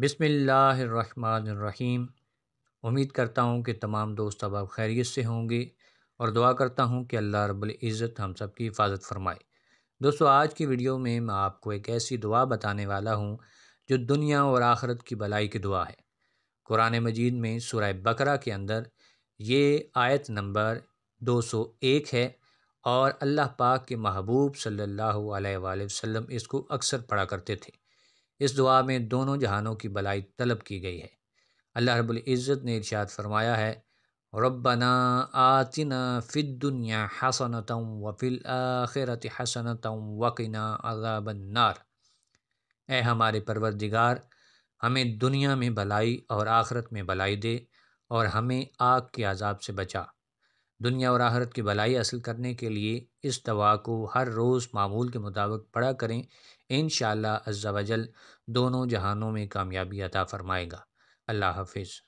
बिसमीम उम्मीद करता हूँ कि तमाम दोस्त अब आप खैरियत से होंगे और दुआ करता हूँ कि अल्लाह रब्बुल इज़्ज़त हम सब की हिफाजत फरमाए दोस्तों आज की वीडियो में मैं आपको एक ऐसी दुआ बताने वाला हूँ जो दुनिया और आखरत की भलाई की दुआ है कुरान मजीद में सूरह बकरा के अंदर ये आयत नंबर 201 है और अल्लाह पाक के महबूब सल्लल्लाहु अलैहि वसल्लम इसको अक्सर पढ़ा करते थे इस दुआ में दोनों जहानों की भलाई तलब की गई है अल्लाह रब्बुल इज़्ज़त ने इरशाद फरमाया है रब्बना आतिना फ़िद दुनिया हसनत व फिल आखिरत हसनत वकिना अजाबन्नार ए हमारे परवरदिगार हमें दुनिया में भलाई और आखरत में भलाई दे और हमें आग के अजाब से बचा दुनिया और आहरत की भलाई हासिल करने के लिए इस दवा को हर रोज़ मामूल के मुताबिक पढ़ा करें इन शाह अज्जा वजल दोनों जहानों में कामयाबी अता फ़रमाएगा अल्लाह हाफिज़